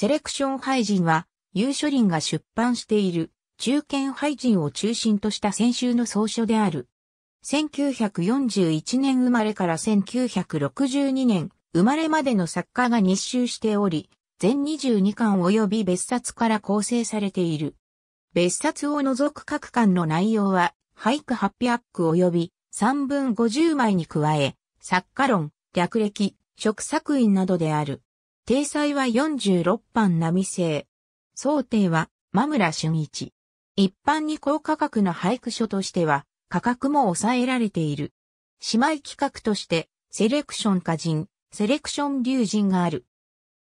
セレクション廃人は、優書林が出版している、中堅廃人を中心とした先週の総書である。1941年生まれから1962年生まれまでの作家が日集しており、全22巻及び別冊から構成されている。別冊を除く各巻の内容は、俳句800句及び3分50枚に加え、作家論、略歴、食作員などである。体裁は46班並製。想定は、間村俊一。一般に高価格の俳句書としては、価格も抑えられている。姉妹企画として、セレクション歌人、セレクション竜人がある。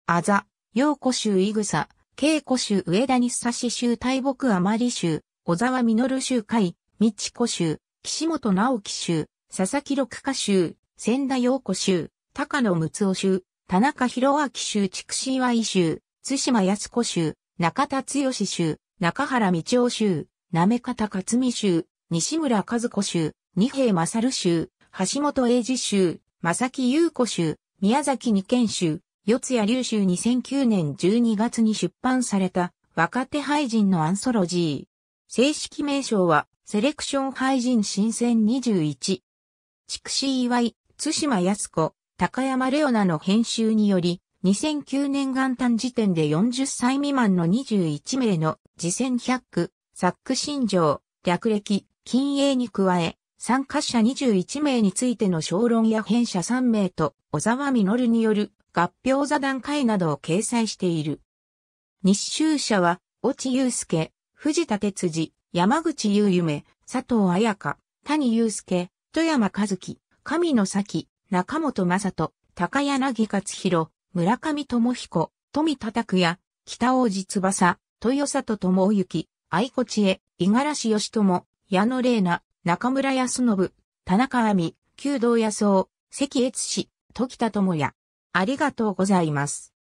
あざ、陽子州いぐさ、慶子州上田に久し州大木あまり州、小沢実州海、道子州、岸本直樹州、佐々木六花州、千田陽子州、高野睦夫州、田中広明州筑紫岩井州、津島康子州、中田剛州、中原道夫州、め方勝美州、西村和子州、二平勝州、橋本英二州、正木優子州、宮崎二県州、四谷流州2009年12月に出版された若手俳人のアンソロジー。正式名称はセレクション俳人新選21。筑紫祝い、津島康子、高山レオナの編集により、2009年元旦時点で40歳未満の21名の次戦百区、サック新城、略歴、金英に加え、参加者21名についての小論や編者3名と小沢実による合評座談会などを掲載している。日周者は、落祐介、藤田哲司、山口優夢、佐藤彩香、谷祐介、富山和樹、神野咲、中本正人、高柳勝弘、村上智彦、富田拓也、北王子翼、豊里智之、愛子知恵、五十嵐義朝、矢野玲奈、中村康信、田中亜美、弓道康夫、関越氏、時田智也。ありがとうございます。